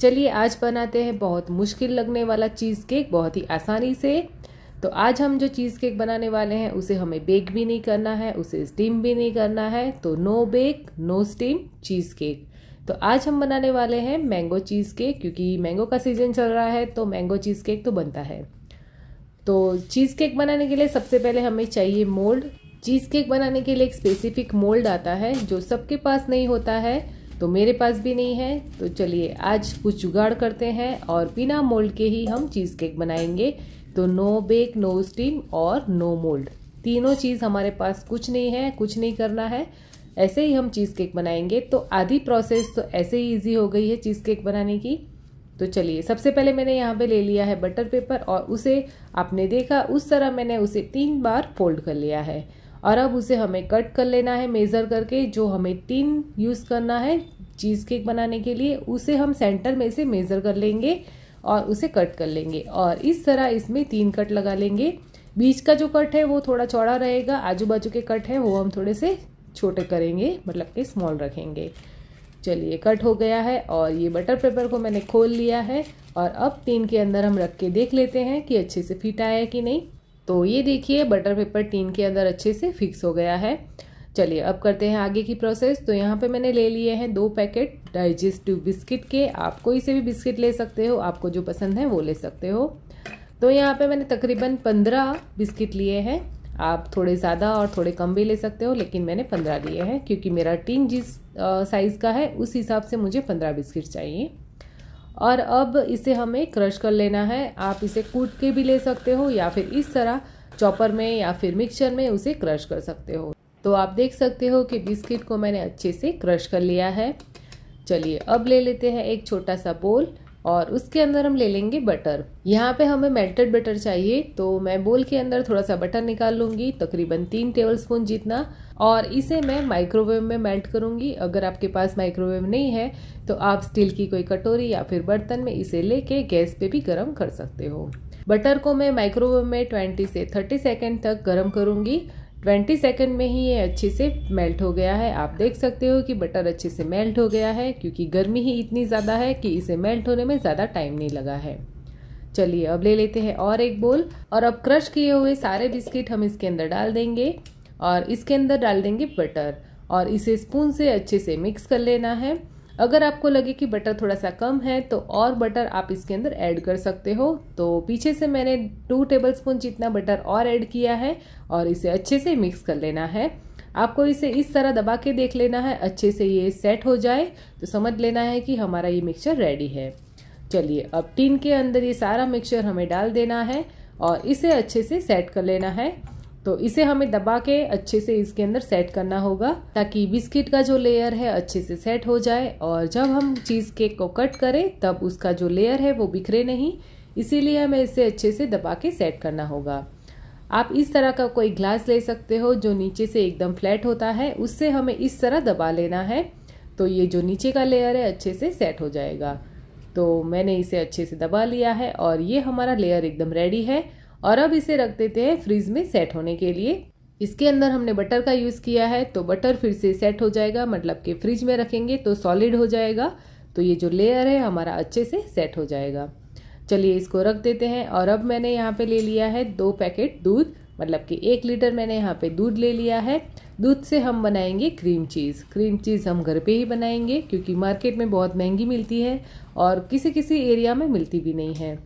चलिए आज बनाते हैं बहुत मुश्किल लगने वाला चीज़ केक बहुत ही आसानी से तो आज हम जो चीज़ केक बनाने वाले हैं उसे हमें बेक भी नहीं करना है उसे स्टीम भी नहीं करना है तो no bake no steam cheesecake तो आज हम बनाने वाले हैं मैंगो चीज़ केक क्योंकि मैंगो का सीज़न चल रहा है तो मैंगो चीज़ केक तो बनता है तो चीज़ केक बनाने के लिए सबसे पहले हमें चाहिए मोल्ड चीज़ केक बनाने के लिए एक स्पेसिफिक मोल्ड आता है जो सबके पास नहीं होता है तो मेरे पास भी नहीं है तो चलिए आज कुछ जुगाड़ करते हैं और बिना मोल्ड के ही हम चीज़ केक बनाएंगे तो नो बेक नो स्टीम और नो मोल्ड तीनों चीज़ हमारे पास कुछ नहीं है कुछ नहीं करना है ऐसे ही हम चीज़ केक बनाएंगे तो आधी प्रोसेस तो ऐसे ही ईजी हो गई है चीज़ केक बनाने की तो चलिए सबसे पहले मैंने यहाँ पे ले लिया है बटर पेपर और उसे आपने देखा उस तरह मैंने उसे तीन बार फोल्ड कर लिया है और अब उसे हमें कट कर लेना है मेज़र करके जो हमें तीन यूज़ करना है चीज़ केक बनाने के लिए उसे हम सेंटर में से मेज़र कर लेंगे और उसे कट कर लेंगे और इस तरह इसमें तीन कट लगा लेंगे बीच का जो कट है वो थोड़ा चौड़ा रहेगा आजू बाजू के कट हैं वो हम थोड़े से छोटे करेंगे मतलब कि स्मॉल रखेंगे चलिए कट हो गया है और ये बटर पेपर को मैंने खोल लिया है और अब टीन के अंदर हम रख के देख लेते हैं कि अच्छे से फिट आया है कि नहीं तो ये देखिए बटर पेपर टीन के अंदर अच्छे से फिक्स हो गया है चलिए अब करते हैं आगे की प्रोसेस तो यहाँ पे मैंने ले लिए हैं दो पैकेट डाइजेस्टिव बिस्किट के आप कोई से भी बिस्किट ले सकते हो आपको जो पसंद है वो ले सकते हो तो यहाँ पे मैंने तकरीबन पंद्रह बिस्किट लिए हैं आप थोड़े ज़्यादा और थोड़े कम भी ले सकते हो लेकिन मैंने पंद्रह लिए हैं क्योंकि मेरा टीन जिस साइज़ का है उस हिसाब से मुझे पंद्रह बिस्किट चाहिए और अब इसे हमें क्रश कर लेना है आप इसे कूट के भी ले सकते हो या फिर इस तरह चॉपर में या फिर मिक्सचर में उसे क्रश कर सकते हो तो आप देख सकते हो कि बिस्किट को मैंने अच्छे से क्रश कर लिया है चलिए अब ले लेते हैं एक छोटा सा बोल और उसके अंदर हम ले लेंगे बटर यहाँ पे हमें मेल्टेड बटर चाहिए तो मैं बोल के अंदर थोड़ा सा बटर निकाल लूँगी तकरीबन तीन टेबल स्पून जितना और इसे मैं माइक्रोवेव में मेल्ट करूँगी अगर आपके पास माइक्रोवेव नहीं है तो आप स्टील की कोई कटोरी या फिर बर्तन में इसे लेके गैस पे भी गर्म कर सकते हो बटर को मैं माइक्रोवेव में 20 से 30 सेकेंड तक गर्म करूँगी 20 सेकंड में ही ये अच्छे से मेल्ट हो गया है आप देख सकते हो कि बटर अच्छे से मेल्ट हो गया है क्योंकि गर्मी ही इतनी ज़्यादा है कि इसे मेल्ट होने में ज़्यादा टाइम नहीं लगा है चलिए अब ले लेते हैं और एक बोल और अब क्रश किए हुए सारे बिस्किट हम इसके अंदर डाल देंगे और इसके अंदर डाल देंगे बटर और इसे स्पून से अच्छे से मिक्स कर लेना है अगर आपको लगे कि बटर थोड़ा सा कम है तो और बटर आप इसके अंदर ऐड कर सकते हो तो पीछे से मैंने टू टेबल स्पून जितना बटर और ऐड किया है और इसे अच्छे से मिक्स कर लेना है आपको इसे इस तरह दबा के देख लेना है अच्छे से ये सेट हो जाए तो समझ लेना है कि हमारा ये मिक्सचर रेडी है चलिए अब टीन के अंदर ये सारा मिक्सचर हमें डाल देना है और इसे अच्छे से सेट कर लेना है तो इसे हमें दबा के अच्छे से इसके अंदर सेट करना होगा ताकि बिस्किट का जो लेयर है अच्छे से सेट हो जाए और जब हम चीज़ केक को कट करें तब उसका जो लेयर है वो बिखरे नहीं इसीलिए हमें इसे अच्छे से दबा के सेट करना होगा आप इस तरह का कोई ग्लास ले सकते हो जो नीचे से एकदम फ्लैट होता है उससे हमें इस तरह दबा लेना है तो ये जो नीचे का लेयर है अच्छे से सेट हो जाएगा तो मैंने इसे अच्छे से दबा लिया है और ये हमारा लेयर एकदम रेडी है और अब इसे रख देते हैं फ्रिज में सेट होने के लिए इसके अंदर हमने बटर का यूज़ किया है तो बटर फिर से सेट हो जाएगा मतलब कि फ्रिज में रखेंगे तो सॉलिड हो जाएगा तो ये जो लेयर है हमारा अच्छे से सेट हो जाएगा चलिए इसको रख देते हैं और अब मैंने यहाँ पे ले लिया है दो पैकेट दूध मतलब कि एक लीटर मैंने यहाँ पे दूध ले लिया है दूध से हम बनाएंगे क्रीम चीज़ क्रीम चीज़ हम घर पे ही बनाएंगे क्योंकि मार्केट में बहुत महंगी मिलती है और किसी किसी एरिया में मिलती भी नहीं है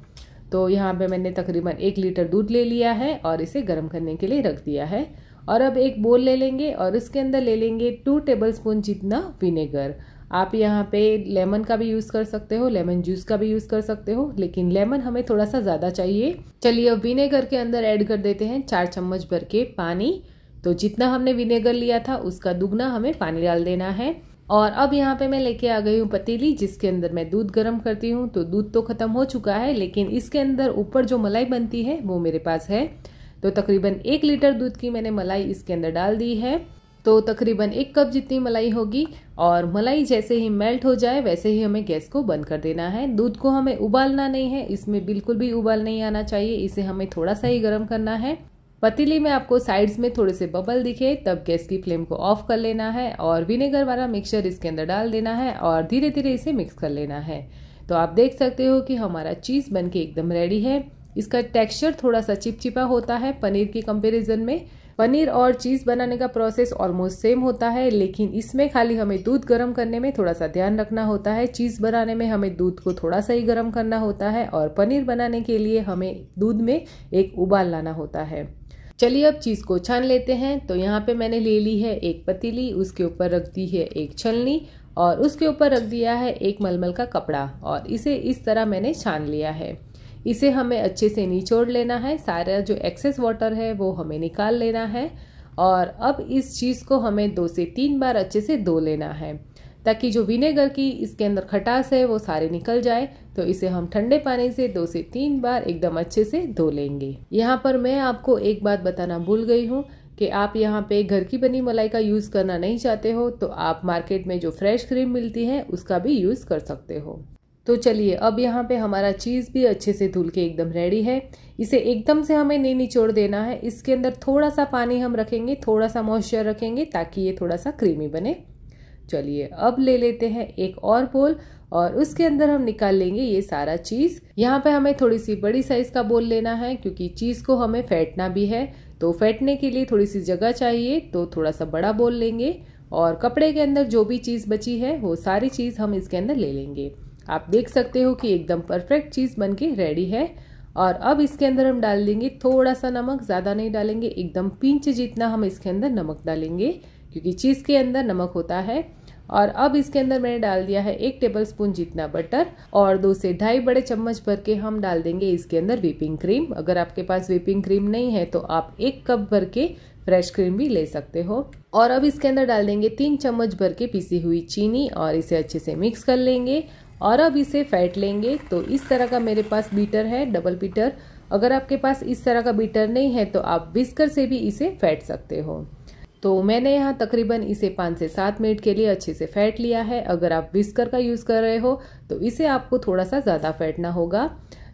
तो यहाँ पे मैंने तकरीबन एक लीटर दूध ले लिया है और इसे गर्म करने के लिए रख दिया है और अब एक बोल ले लेंगे और इसके अंदर ले लेंगे टू टेबल स्पून जितना विनेगर आप यहाँ पे लेमन का भी यूज़ कर सकते हो लेमन जूस का भी यूज़ कर सकते हो लेकिन लेमन हमें थोड़ा सा ज़्यादा चाहिए चलिए अब विनेगर के अंदर ऐड कर देते हैं चार चम्मच भर के पानी तो जितना हमने विनेगर लिया था उसका दुगना हमें पानी डाल देना है और अब यहाँ पे मैं लेके आ गई हूँ पतीली जिसके अंदर मैं दूध गर्म करती हूँ तो दूध तो ख़त्म हो चुका है लेकिन इसके अंदर ऊपर जो मलाई बनती है वो मेरे पास है तो तकरीबन एक लीटर दूध की मैंने मलाई इसके अंदर डाल दी है तो तकरीबन एक कप जितनी मलाई होगी और मलाई जैसे ही मेल्ट हो जाए वैसे ही हमें गैस को बंद कर देना है दूध को हमें उबालना नहीं है इसमें बिल्कुल भी उबाल नहीं आना चाहिए इसे हमें थोड़ा सा ही गर्म करना है पतीली में आपको साइड्स में थोड़े से बबल दिखे तब गैस की फ्लेम को ऑफ कर लेना है और विनेगर वाला मिक्सचर इसके अंदर डाल देना है और धीरे धीरे इसे मिक्स कर लेना है तो आप देख सकते हो कि हमारा चीज़ बनके एकदम रेडी है इसका टेक्सचर थोड़ा सा चिपचिपा होता है पनीर के कंपेरिजन में पनीर और चीज़ बनाने का प्रोसेस ऑलमोस्ट सेम होता है लेकिन इसमें खाली हमें दूध गर्म करने में थोड़ा सा ध्यान रखना होता है चीज़ बनाने में हमें दूध को थोड़ा सा ही गर्म करना होता है और पनीर बनाने के लिए हमें दूध में एक उबाल लाना होता है चलिए अब चीज़ को छान लेते हैं तो यहाँ पे मैंने ले ली है एक पतीली उसके ऊपर रख दी है एक छलनी और उसके ऊपर रख दिया है एक मलमल का कपड़ा और इसे इस तरह मैंने छान लिया है इसे हमें अच्छे से निचोड़ लेना है सारा जो एक्सेस वाटर है वो हमें निकाल लेना है और अब इस चीज़ को हमें दो से तीन बार अच्छे से धो लेना है ताकि जो विनेगर की इसके अंदर खटास है वो सारे निकल जाए तो इसे हम ठंडे पानी से दो से तीन बार एकदम अच्छे से धो लेंगे यहाँ पर मैं आपको एक बात बताना भूल गई हूँ कि आप यहाँ पे घर की बनी मलाई का यूज़ करना नहीं चाहते हो तो आप मार्केट में जो फ्रेश क्रीम मिलती है उसका भी यूज़ कर सकते हो तो चलिए अब यहाँ पे हमारा चीज़ भी अच्छे से धुल के एकदम रेडी है इसे एकदम से हमें नहीं निचोड़ देना है इसके अंदर थोड़ा सा पानी हम रखेंगे थोड़ा सा मॉइस्चर रखेंगे ताकि ये थोड़ा सा क्रीमी बने चलिए अब ले लेते हैं एक और बोल और उसके अंदर हम निकाल लेंगे ये सारा चीज़ यहाँ पे हमें थोड़ी सी बड़ी साइज़ का बोल लेना है क्योंकि चीज़ को हमें फेंटना भी है तो फेंटने के लिए थोड़ी सी जगह चाहिए तो थोड़ा सा बड़ा बोल लेंगे और कपड़े के अंदर जो भी चीज़ बची है वो सारी चीज़ हम इसके अंदर ले लेंगे आप देख सकते हो कि एकदम परफेक्ट चीज़ बन के रेडी है और अब इसके अंदर हम डाल देंगे थोड़ा सा नमक ज़्यादा नहीं डालेंगे एकदम पिंच जितना हम इसके अंदर नमक डालेंगे क्योंकि चीज़ के अंदर नमक होता है और अब इसके अंदर मैंने डाल दिया है एक टेबल स्पून जितना बटर और दो से ढाई बड़े चम्मच भर के हम डाल देंगे इसके अंदर व्हीपिंग क्रीम अगर आपके पास व्हीपिंग क्रीम नहीं है तो आप एक कप भर के फ्रेश क्रीम भी ले सकते हो और अब इसके अंदर डाल देंगे तीन चम्मच भर के पीसी हुई चीनी और इसे अच्छे से मिक्स कर लेंगे और अब इसे फैट लेंगे तो इस तरह का मेरे पास बीटर है डबल बीटर अगर आपके पास इस तरह का बीटर नहीं है तो आप विस्कर से भी इसे फैट सकते हो तो मैंने यहाँ तकरीबन इसे पाँच से सात मिनट के लिए अच्छे से फैट लिया है अगर आप विस्कर का यूज़ कर रहे हो तो इसे आपको थोड़ा सा ज़्यादा फैटना होगा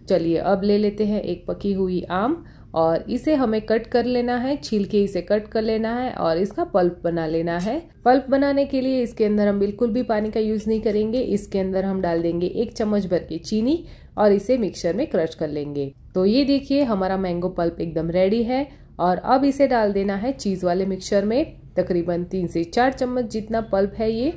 चलिए अब ले लेते हैं एक पकी हुई आम और इसे हमें कट कर लेना है छील के इसे कट कर लेना है और इसका पल्प बना लेना है पल्प बनाने के लिए इसके अंदर हम बिल्कुल भी पानी का यूज़ नहीं करेंगे इसके अंदर हम डाल देंगे एक चम्मच भर के चीनी और इसे मिक्सर में क्रश कर लेंगे तो ये देखिए हमारा मैंगो पल्प एकदम रेडी है और अब इसे डाल देना है चीज़ वाले मिक्सर में तकरीबन तीन से चार चम्मच जितना पल्प है ये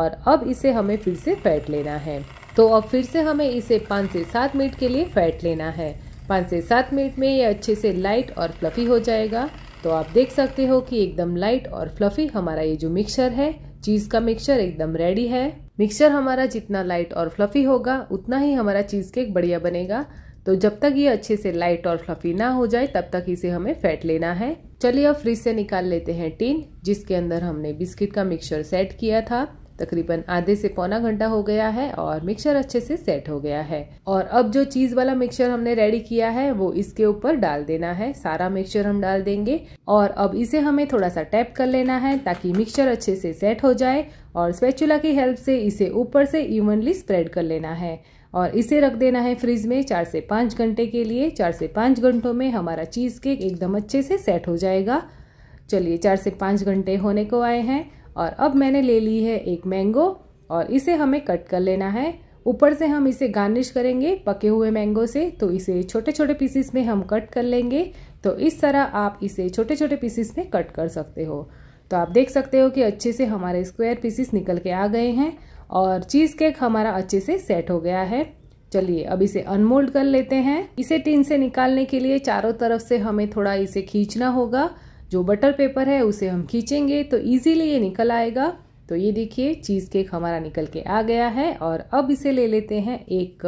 और अब इसे हमें फिर से फैट लेना है तो अब फिर से हमें इसे पाँच से सात मिनट के लिए फैट लेना है पाँच से सात मिनट में ये अच्छे से लाइट और फ्लफ़ी हो जाएगा तो आप देख सकते हो कि एकदम लाइट और फ्लफ़ी हमारा ये जो मिक्सर है चीज़ का मिक्सर एकदम रेडी है मिक्सर हमारा जितना लाइट और फ्लफ़ी होगा उतना ही हमारा चीज़ केक बढ़िया बनेगा तो जब तक ये अच्छे से लाइट और फ्लफी ना हो जाए तब तक इसे हमें फैट लेना है चलिए अब फ्रिज से निकाल लेते हैं टीन जिसके अंदर हमने बिस्किट का मिक्सर सेट किया था तकरीबन आधे से पौना घंटा हो गया है और मिक्सर अच्छे से सेट हो गया है और अब जो चीज़ वाला मिक्सर हमने रेडी किया है वो इसके ऊपर डाल देना है सारा मिक्सर हम डाल देंगे और अब इसे हमें थोड़ा सा टैप कर लेना है ताकि मिक्सचर अच्छे से सेट हो जाए और स्पेचुला की हेल्प से इसे ऊपर से इवनली स्प्रेड कर लेना है और इसे रख देना है फ्रिज में चार से पाँच घंटे के लिए चार से पाँच घंटों में हमारा चीज़ केक एकदम अच्छे से सेट हो जाएगा चलिए चार से पाँच घंटे होने को आए हैं और अब मैंने ले ली है एक मैंगो और इसे हमें कट कर लेना है ऊपर से हम इसे गार्निश करेंगे पके हुए मैंगो से तो इसे छोटे छोटे पीसेस में हम कट कर लेंगे तो इस तरह आप इसे छोटे छोटे पीसेस में कट कर सकते हो तो आप देख सकते हो कि अच्छे से हमारे स्क्वायर पीसेस निकल के आ गए हैं और चीज़ केक हमारा अच्छे से सेट हो गया है चलिए अब इसे अनमोल्ड कर लेते हैं इसे टिन से निकालने के लिए चारों तरफ से हमें थोड़ा इसे खींचना होगा जो बटर पेपर है उसे हम खींचेंगे तो ईजीली ये निकल आएगा तो ये देखिए चीज़ केक हमारा निकल के आ गया है और अब इसे ले लेते हैं एक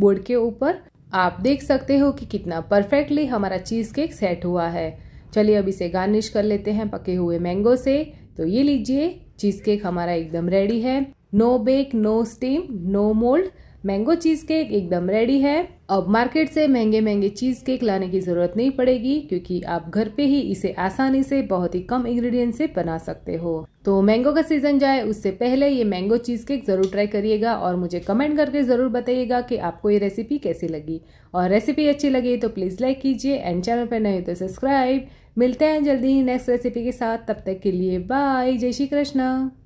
बोर्ड के ऊपर आप देख सकते हो कि कितना परफेक्टली हमारा चीज़ केक सेट हुआ है चलिए अब इसे गार्निश कर लेते हैं पके हुए मैंगो से तो ये लीजिए चीज़ केक हमारा एकदम रेडी है no bake no steam no mould mango cheesecake एकदम रेडी है अब मार्केट से महंगे महंगे चीज़ केक लाने की ज़रूरत नहीं पड़ेगी क्योंकि आप घर पे ही इसे आसानी से बहुत ही कम इंग्रेडिएंट से बना सकते हो तो मैंगो का सीज़न जाए उससे पहले ये मैंगो चीज़ केक ज़रूर ट्राई करिएगा और मुझे कमेंट करके ज़रूर बताइएगा कि आपको ये रेसिपी कैसी लगी और रेसिपी अच्छी लगी तो प्लीज़ लाइक कीजिए एंड चैनल पर नहीं तो सब्सक्राइब मिलते हैं जल्दी ही नेक्स्ट रेसिपी के साथ तब तक के लिए बाय जय श्री कृष्णा